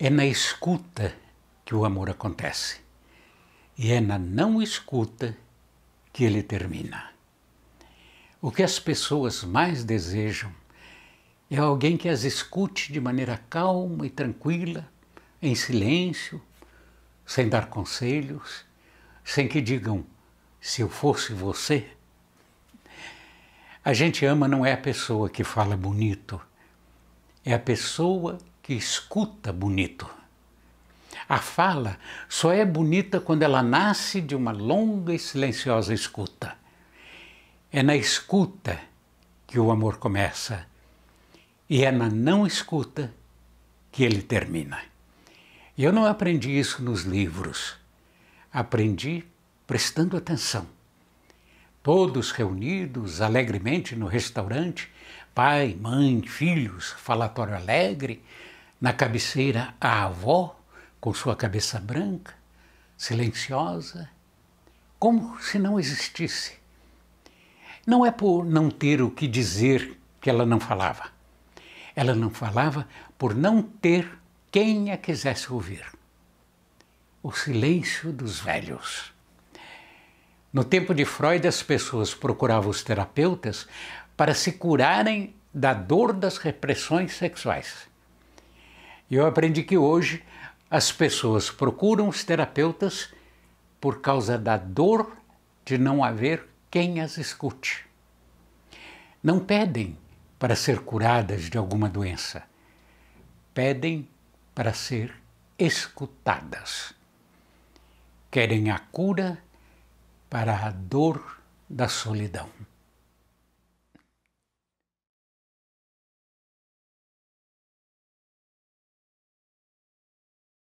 É na escuta que o amor acontece. E é na não escuta que ele termina. O que as pessoas mais desejam é alguém que as escute de maneira calma e tranquila, em silêncio, sem dar conselhos, sem que digam: se eu fosse você. A gente ama não é a pessoa que fala bonito, é a pessoa que escuta bonito. A fala só é bonita quando ela nasce de uma longa e silenciosa escuta. É na escuta que o amor começa e é na não escuta que ele termina. Eu não aprendi isso nos livros. Aprendi prestando atenção. Todos reunidos alegremente no restaurante, pai, mãe, filhos, falatório alegre, na cabeceira, a avó, com sua cabeça branca, silenciosa, como se não existisse. Não é por não ter o que dizer que ela não falava. Ela não falava por não ter quem a quisesse ouvir. O silêncio dos velhos. No tempo de Freud, as pessoas procuravam os terapeutas para se curarem da dor das repressões sexuais. E eu aprendi que hoje as pessoas procuram os terapeutas por causa da dor de não haver quem as escute. Não pedem para ser curadas de alguma doença, pedem para ser escutadas. Querem a cura para a dor da solidão.